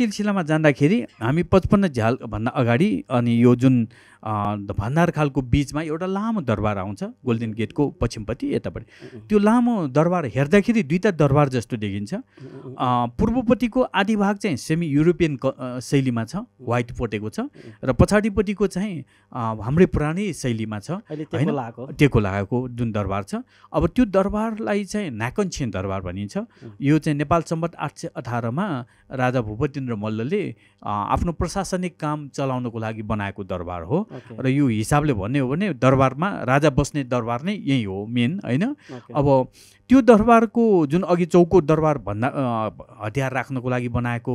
सिलसिलामा जाँदाखेरि हामी पचपन्न झ्यालभन्दा अगाडि अनि यो जुन भण्डार खालको बिचमा एउटा लामो दरबार आउँछ गोल्डेन गेटको पश्चिमपट्टि यतापट्टि त्यो लामो दरबार हेर्दाखेरि दुईवटा दरबार जस्तो देखिन्छ पूर्वपट्टिको आधी भाग चाहिँ सेमी युरोपियन शैलीमा छ वाइट पोटेको छ र पछाडिपट्टिको चाहिँ हाम्रै पुरानै शैलीमा छ होइन टेको लगाएको जुन दरबार छ अब त्यो दरबारलाई चाहिँ नाकन्छेन दरबार भनिन्छ यो चाहिँ नेपाल सम्बत आठ सय अठारमा राजा भूपतिन्द्र मल्लले आफ्नो प्रशासनिक काम चलाउनको लागि बनाएको दरबार हो र यो हिसाबले भन्ने हो भने दरबारमा राजा बस्ने दरबार नै यही हो मेन होइन अब त्यो दरबारको जुन अघि चौको दरबार भन्दा हतियार राख्नको लागि बनाएको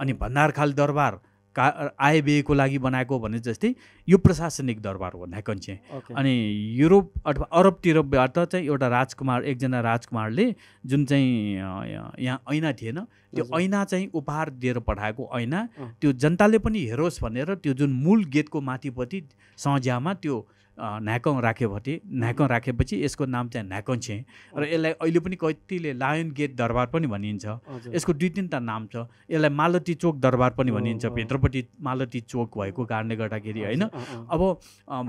अनि भण्डारखाल दरबार का आय व्ययको लागि बनाएको भने जस्तै यो प्रशासनिक दरबार हो ढाकन्छे चाहिँ अनि युरोप अथवा अरबतिरबाट चाहिँ एउटा राजकुमार एकजना राजकुमारले जुन चाहिँ यहाँ ऐना थिएन त्यो ऐना चाहिँ उपहार दिएर पठाएको ऐना त्यो जनताले पनि हेरोस् भनेर त्यो जुन मूल गेटको माथिपट्टि सजामा त्यो न्याकङ राख्यो भने न्याकङ राखेपछि यसको नाम चाहिँ न्याकङ छे र यसलाई अहिले पनि कतिले लायन गेट दरबार पनि भनिन्छ यसको दुई तिनवटा नाम छ यसलाई मालती चोक दरबार पनि भनिन्छ भित्रपट्टि मालती चोक भएको कारणले गर्दाखेरि होइन अब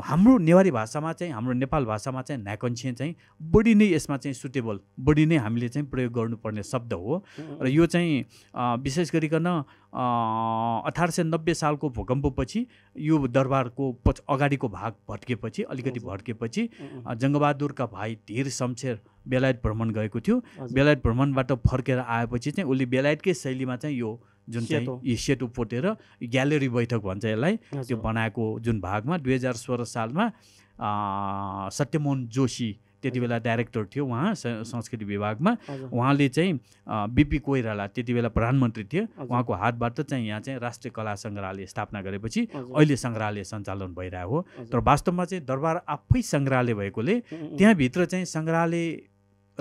हाम्रो नेवारी भाषामा चाहिँ हाम्रो नेपाल भाषामा चाहिँ छे चाहिँ बढी नै यसमा चाहिँ सुटेबल बढी नै हामीले चाहिँ प्रयोग गर्नुपर्ने शब्द हो र यो चाहिँ विशेष गरिकन अठार सय नब्बे सालको भूकम्पपछि यो दरबारको पछ अगाडिको भाग भट्केपछि अलिकति भट्केपछि जङ्गबहादुरका भाइ धीर शमशेर बेलायत भ्रमण गएको थियो बेलायत भ्रमणबाट फर्केर आएपछि चाहिँ उसले बेलायतकै शैलीमा चाहिँ यो जुन चाहिँ यो सेतो पोटेर ग्यालेरी बैठक भन्छ यसलाई त्यो बनाएको जुन भागमा दुई हजार सोह्र सालमा सत्यमोहन जोशी त्यति बेला डाइरेक्टर थियो उहाँ संस्कृति विभागमा उहाँले चाहिँ बिपी कोइराला त्यति बेला प्रधानमन्त्री थियो उहाँको हातबाट चाहिँ यहाँ चाहिँ राष्ट्रिय कला सङ्ग्रहालय स्थापना गरेपछि अहिले सङ्ग्रहालय सञ्चालन भइरहेको हो तर वास्तवमा चाहिँ दरबार आफै सङ्ग्रहालय भएकोले त्यहाँभित्र चाहिँ सङ्ग्रहालय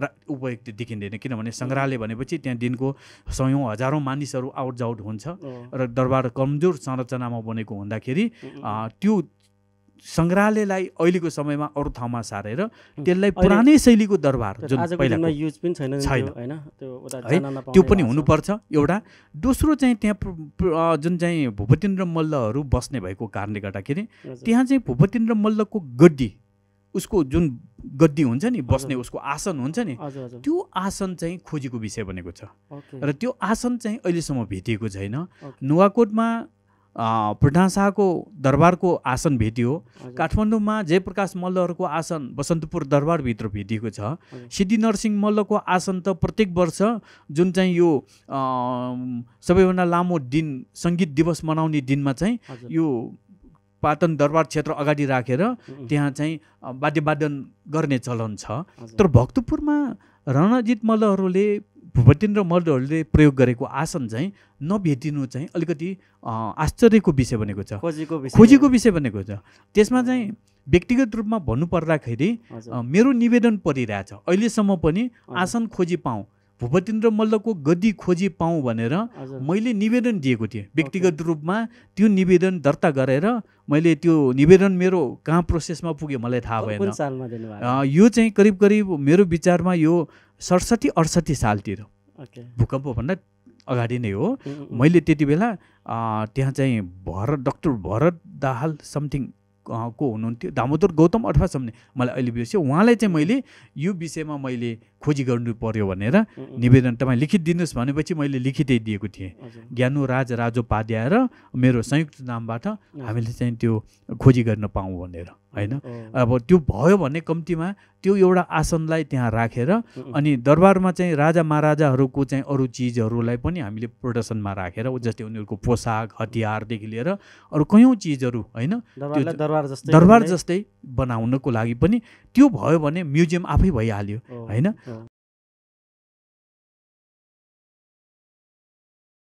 र उपयुक्त देखिँदैन किनभने सङ्ग्रहालय भनेपछि त्यहाँ दिनको सयौँ हजारौँ मानिसहरू आउट जाउट हुन्छ र दरबार कमजोर संरचनामा बनेको हुँदाखेरि त्यो सङ्ग्रहालयलाई अहिलेको समयमा अरू ठाउँमा सारेर त्यसलाई पुरानै शैलीको दरबार जुन पहिला युज पनि छैन छैन त्यो पनि हुनुपर्छ एउटा दोस्रो चाहिँ त्यहाँ जुन चाहिँ भूपतिन्द्र मल्लहरू बस्ने भएको कारणले गर्दाखेरि त्यहाँ चाहिँ भूपतिन्द्र मल्लको गड्डी उसको जुन गद्दी हुन्छ नि बस्ने उसको आसन हुन्छ नि त्यो आसन चाहिँ खोजीको विषय बनेको छ र त्यो आसन चाहिँ अहिलेसम्म भेटिएको छैन नुवाकोटमा प्रधान शाहको दरबारको आसन भेटियो काठमाडौँमा जयप्रकाश मल्लहरूको आसन बसन्तपुर दरबारभित्र भेटिएको छ सिद्धि नरसिंह मल्लको आसन त प्रत्येक वर्ष जुन चाहिँ यो सबैभन्दा लामो दिन सङ्गीत दिवस मनाउने दिनमा चाहिँ यो पाटन दरबार क्षेत्र अगाडि राखेर रा, त्यहाँ चाहिँ वाद्यवादन गर्ने चलन छ तर भक्तपुरमा रणजित मल्लहरूले भूपतिन्द्र मर्दहरूले प्रयोग गरेको आसन चाहिँ नभेटिनु चाहिँ अलिकति आश्चर्यको विषय बनेको छ खोजीको विषय खोजीको विषय बनेको छ त्यसमा चाहिँ व्यक्तिगत रूपमा भन्नुपर्दाखेरि मेरो निवेदन परिरहेछ अहिलेसम्म पनि आसन खोजी पाऊँ भूपतिन्द्र मल्लको गद्दी खोजी पाऊँ भनेर मैले निवेदन दिएको थिएँ व्यक्तिगत रूपमा त्यो निवेदन दर्ता गरेर मैले त्यो निवेदन मेरो कहाँ प्रोसेसमा पुग्यो मलाई थाहा भएन यो चाहिँ करिब करिब मेरो विचारमा यो सडसठी अडसठी सालतिर भूकम्पभन्दा अगाडि नै हो मैले त्यति बेला त्यहाँ चाहिँ भरत डक्टर भरत दाहाल समथिङ को हुनुहुन्थ्यो दामोदर गौतम अथवा सम्ने मलाई अहिले बिर्स्यो उहाँलाई चाहिँ मैले यो विषयमा मैले खोजी गर्नु पर्यो भनेर निवेदन तपाईँ लिखित दिनुहोस् भनेपछि मैले लिखितै दिएको थिएँ ज्ञानो राज राजोपाध्याय र मेरो संयुक्त नामबाट हामीले चाहिँ त्यो खोजी गर्न पाऊँ भनेर होइन अब त्यो भयो भने कम्तीमा त्यो एउटा आसनलाई त्यहाँ राखेर अनि दरबारमा चाहिँ राजा महाराजाहरूको चाहिँ अरू चिजहरूलाई पनि हामीले प्रदर्शनमा राखेर जस्तै उनीहरूको पोसाक हतियारदेखि लिएर अरू कयौँ चिजहरू होइन दरबार जस्तै दरबार जस्तै बनाउनको लागि पनि त्यो भयो भने म्युजियम आफै भइहाल्यो होइन